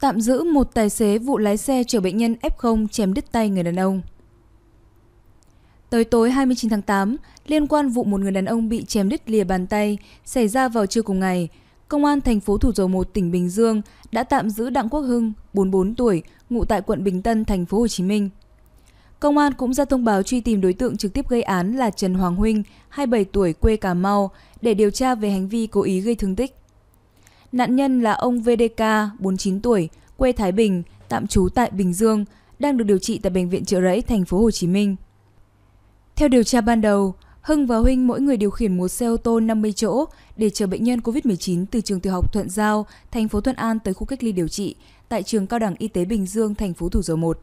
tạm giữ một tài xế vụ lái xe chở bệnh nhân F0 chém đứt tay người đàn ông. Tới tối 29 tháng 8, liên quan vụ một người đàn ông bị chém đứt lìa bàn tay xảy ra vào trưa cùng ngày, Công an thành phố Thủ Dầu Một tỉnh Bình Dương đã tạm giữ Đặng Quốc Hưng, 44 tuổi, ngụ tại quận Bình Tân, thành phố Hồ Chí Minh. Công an cũng ra thông báo truy tìm đối tượng trực tiếp gây án là Trần Hoàng Huynh, 27 tuổi, quê Cà Mau, để điều tra về hành vi cố ý gây thương tích. Nạn nhân là ông VDK, 49 tuổi, quê Thái Bình, tạm trú tại Bình Dương, đang được điều trị tại bệnh viện Trợ Rẫy, thành phố Hồ Chí Minh. Theo điều tra ban đầu, Hưng và Huynh mỗi người điều khiển một xe ô tô 50 chỗ để chở bệnh nhân COVID-19 từ trường tiểu học Thuận Giao, thành phố Thuận An tới khu cách ly điều trị tại trường Cao đẳng Y tế Bình Dương, thành phố Thủ Dầu Một.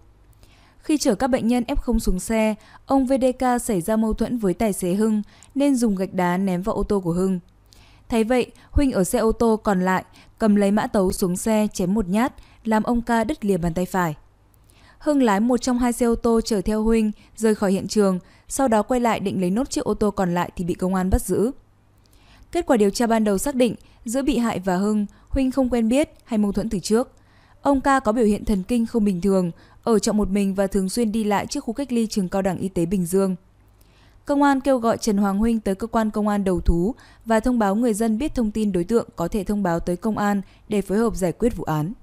Khi chở các bệnh nhân F0 xuống xe, ông VDK xảy ra mâu thuẫn với tài xế Hưng nên dùng gạch đá ném vào ô tô của Hưng. Thấy vậy, Huynh ở xe ô tô còn lại cầm lấy mã tấu xuống xe chém một nhát, làm ông ca đứt lìa bàn tay phải. Hưng lái một trong hai xe ô tô chở theo Huynh rời khỏi hiện trường, sau đó quay lại định lấy nốt chiếc ô tô còn lại thì bị công an bắt giữ. Kết quả điều tra ban đầu xác định giữa bị hại và Hưng, Huynh không quen biết hay mâu thuẫn từ trước. Ông ca có biểu hiện thần kinh không bình thường, ở trọ một mình và thường xuyên đi lại trước khu cách ly trường cao đẳng y tế Bình Dương công an kêu gọi Trần Hoàng Huynh tới cơ quan công an đầu thú và thông báo người dân biết thông tin đối tượng có thể thông báo tới công an để phối hợp giải quyết vụ án.